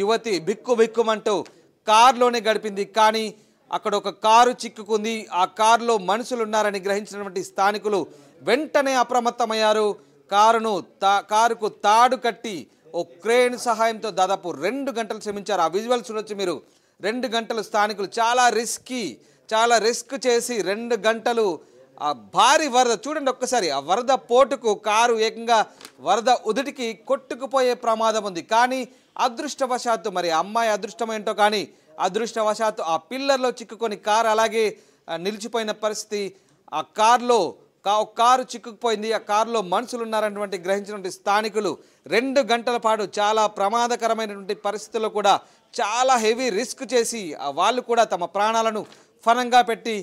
యువతి బిక్కు బిక్కుమంటూ కారులోనే గడిపింది కానీ అక్కడ ఒక కారు చిక్కుకుంది ఆ కారులో మనుషులున్నారని గ్రహించినటువంటి స్థానికులు వెంటనే అప్రమత్తమయ్యారు కారును తా కారుకు తాడు కట్టి ఓ క్రేన్ సహాయంతో దాదాపు రెండు గంటలు శ్రమించారు ఆ విజువల్స్ చూడొచ్చు మీరు రెండు గంటలు స్థానికులు చాలా రిస్కీ చాలా రిస్క్ చేసి రెండు గంటలు ఆ భారీ వరద చూడండి ఒక్కసారి ఆ వరద పోటుకు కారు ఏకంగా వరద ఉదుటికి కొట్టుకుపోయే ప్రమాదం ఉంది కానీ అదృష్టవశాత్తు మరి అమ్మాయి అదృష్టం ఏంటో కానీ అదృష్టవశాత్తు ఆ పిల్లర్లో చిక్కుకొని కారు అలాగే నిలిచిపోయిన పరిస్థితి ఆ కారులో ఒక కారు చిక్కుకుపోయింది ఆ కారులో మనుషులు ఉన్నారన్నటువంటి గ్రహించినటువంటి స్థానికులు రెండు గంటల పాటు చాలా ప్రమాదకరమైనటువంటి పరిస్థితుల్లో కూడా చాలా హెవీ రిస్క్ చేసి వాళ్ళు కూడా తమ ప్రాణాలను ఫనంగా పెట్టి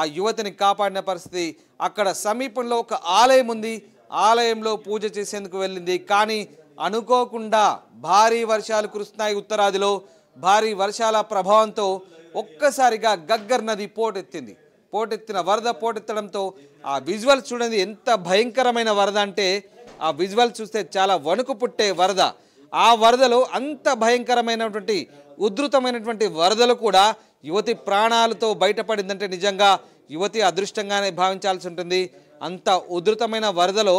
ఆ యువతిని కాపాడిన పరిస్థితి అక్కడ సమీపంలో ఒక ఆలయం ఉంది ఆలయంలో పూజ చేసేందుకు వెళ్ళింది కానీ అనుకోకుండా భారీ వర్షాలు కురుస్తున్నాయి ఉత్తరాదిలో భారీ వర్షాల ప్రభావంతో ఒక్కసారిగా గగ్గర్ నది పోటెత్తింది పోటెత్తిన వరద పోటెత్తడంతో ఆ విజువల్ చూడండి ఎంత భయంకరమైన వరద అంటే ఆ విజువల్ చూస్తే చాలా వణుకు పుట్టే వరద ఆ వరదలో అంత భయంకరమైనటువంటి ఉధృతమైనటువంటి వరదలు కూడా యువతి ప్రాణాలతో బయటపడిందంటే నిజంగా యువతి అదృష్టంగానే భావించాల్సి ఉంటుంది అంత ఉధృతమైన వరదలో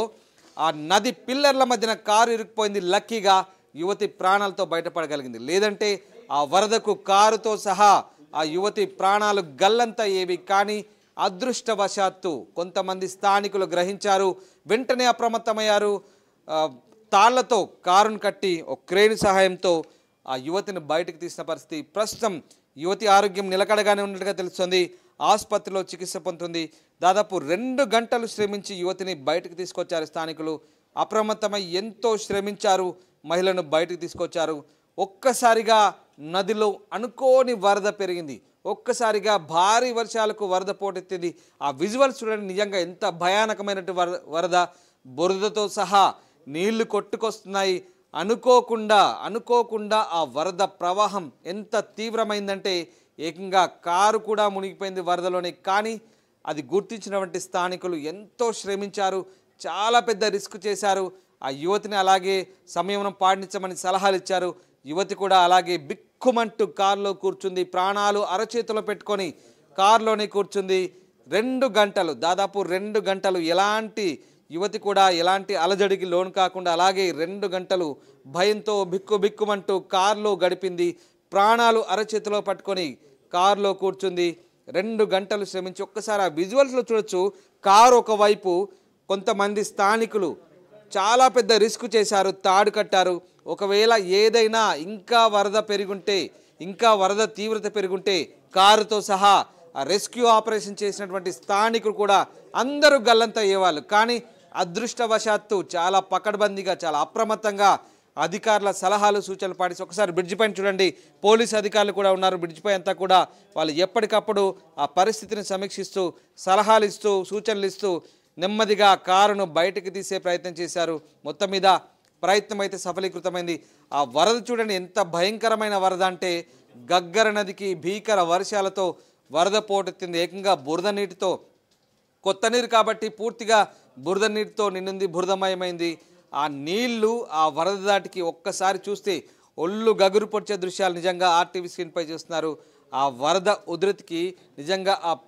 ఆ నది పిల్లర్ల మధ్యన కారు ఇరుక్కుపోయింది లక్కీగా యువతి ప్రాణాలతో బయటపడగలిగింది లేదంటే ఆ వరదకు కారుతో సహా ఆ యువతి ప్రాణాలు ఏవి కానీ అదృష్టవశాత్తు కొంతమంది స్థానికులు గ్రహించారు వెంటనే అప్రమత్తమయ్యారు తాళ్లతో కారును కట్టి ఒక క్రేన్ సహాయంతో ఆ యువతిని బయటకు తీసిన పరిస్థితి ప్రస్తుతం యువతి ఆరోగ్యం నిలకడగానే ఉన్నట్టుగా తెలుస్తుంది ఆసుపత్రిలో చికిత్స పొందుతుంది దాదాపు రెండు గంటలు శ్రమించి యువతిని బయటకు తీసుకొచ్చారు స్థానికులు అప్రమత్తమై ఎంతో శ్రమించారు మహిళను బయటకు తీసుకొచ్చారు ఒక్కసారిగా నదిలో అనుకోని వరద పెరిగింది ఒక్కసారిగా భారీ వర్షాలకు వరద పోటెత్తింది ఆ విజువల్స్ చూడండి నిజంగా ఎంత భయానకమైనటువంటి వరద బురదతో సహా నీళ్లు కొట్టుకొస్తున్నాయి అనుకోకుండా అనుకోకుండా ఆ వరద ప్రవాహం ఎంత తీవ్రమైందంటే ఏకంగా కారు కూడా మునిగిపోయింది వరదలోనే కానీ అది గుర్తించినటువంటి స్థానికులు ఎంతో శ్రమించారు చాలా పెద్ద రిస్క్ చేశారు ఆ యువతిని అలాగే సంయమనం పాటించమని సలహాలు ఇచ్చారు యువతి కూడా అలాగే బిక్కుమంటూ కారులో కూర్చుంది ప్రాణాలు అరచేతిలో పెట్టుకొని కారులోనే కూర్చుంది రెండు గంటలు దాదాపు రెండు గంటలు ఎలాంటి యువతి కూడా ఎలాంటి అలజడికి లోన్ కాకుండా అలాగే రెండు గంటలు భయంతో బిక్కు బిక్కుమంటూ కారులో గడిపింది ప్రాణాలు అరచేతిలో పట్టుకొని కారులో కూర్చుంది రెండు గంటలు శ్రమించి ఒక్కసారి ఆ విజువల్స్లో చూడొచ్చు కారు ఒకవైపు కొంతమంది స్థానికులు చాలా పెద్ద రిస్క్ చేశారు తాడు కట్టారు ఒకవేళ ఏదైనా ఇంకా వరద పెరుగుంటే ఇంకా వరద తీవ్రత పెరుగుంటే కారుతో సహా ఆ రెస్క్యూ ఆపరేషన్ చేసినటువంటి స్థానికులు కూడా అందరూ అయ్యేవాళ్ళు కానీ అదృష్టవశాత్తు చాలా పకడ్బందీగా చాలా అప్రమత్తంగా అధికారుల సలహాలు సూచనలు పాటిస్తే ఒకసారి బ్రిడ్జ్ పైన చూడండి పోలీసు అధికారులు కూడా ఉన్నారు బ్రిడ్జ్ పై అంతా కూడా వాళ్ళు ఎప్పటికప్పుడు ఆ పరిస్థితిని సమీక్షిస్తూ సలహాలు ఇస్తూ సూచనలు ఇస్తూ నెమ్మదిగా కారును బయటకు తీసే ప్రయత్నం చేశారు మొత్తం మీద ప్రయత్నం అయితే సఫలీకృతమైంది ఆ వరద చూడండి ఎంత భయంకరమైన వరద అంటే గగ్గర నదికి భీకర వర్షాలతో వరద పోటెత్తింది ఏకంగా బురద నీటితో కొత్త నీరు కాబట్టి పూర్తిగా బురద నీటితో నిండింది బురదమయమైంది ఆ నీళ్లు ఆ వరద దాటికి ఒక్కసారి చూస్తే ఒళ్ళు గగురు పొడిచే దృశ్యాలు నిజంగా ఆర్టీవీ స్క్రీన్పై చూస్తున్నారు ఆ వరద ఉధృతికి నిజంగా ఆ